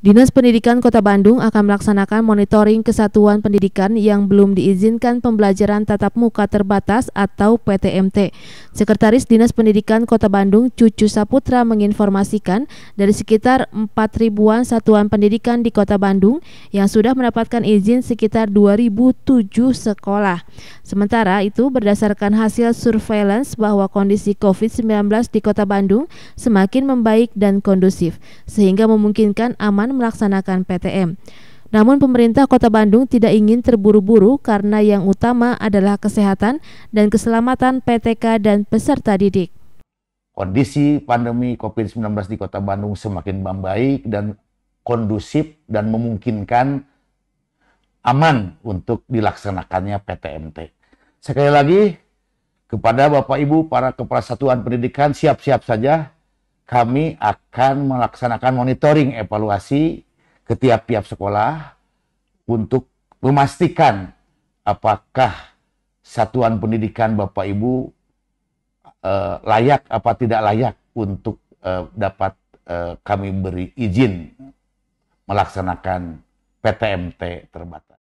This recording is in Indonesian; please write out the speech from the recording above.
Dinas Pendidikan Kota Bandung akan melaksanakan monitoring kesatuan pendidikan yang belum diizinkan pembelajaran tatap muka terbatas atau PTMT. Sekretaris Dinas Pendidikan Kota Bandung Cucu Saputra menginformasikan dari sekitar 4 ribuan satuan pendidikan di Kota Bandung yang sudah mendapatkan izin sekitar 2007 sekolah. Sementara itu berdasarkan hasil surveillance bahwa kondisi COVID-19 di Kota Bandung semakin membaik dan kondusif sehingga memungkinkan aman berkenan melaksanakan PTM. Namun pemerintah Kota Bandung tidak ingin terburu-buru karena yang utama adalah kesehatan dan keselamatan PTK dan peserta didik. Kondisi pandemi COVID-19 di Kota Bandung semakin membaik dan kondusif dan memungkinkan aman untuk dilaksanakannya PTMT. Sekali lagi kepada Bapak Ibu para kepala satuan pendidikan siap-siap saja kami akan melaksanakan monitoring evaluasi ke tiap-tiap sekolah untuk memastikan apakah satuan pendidikan Bapak Ibu eh, layak apa tidak layak untuk eh, dapat eh, kami beri izin melaksanakan PTMT terbatas.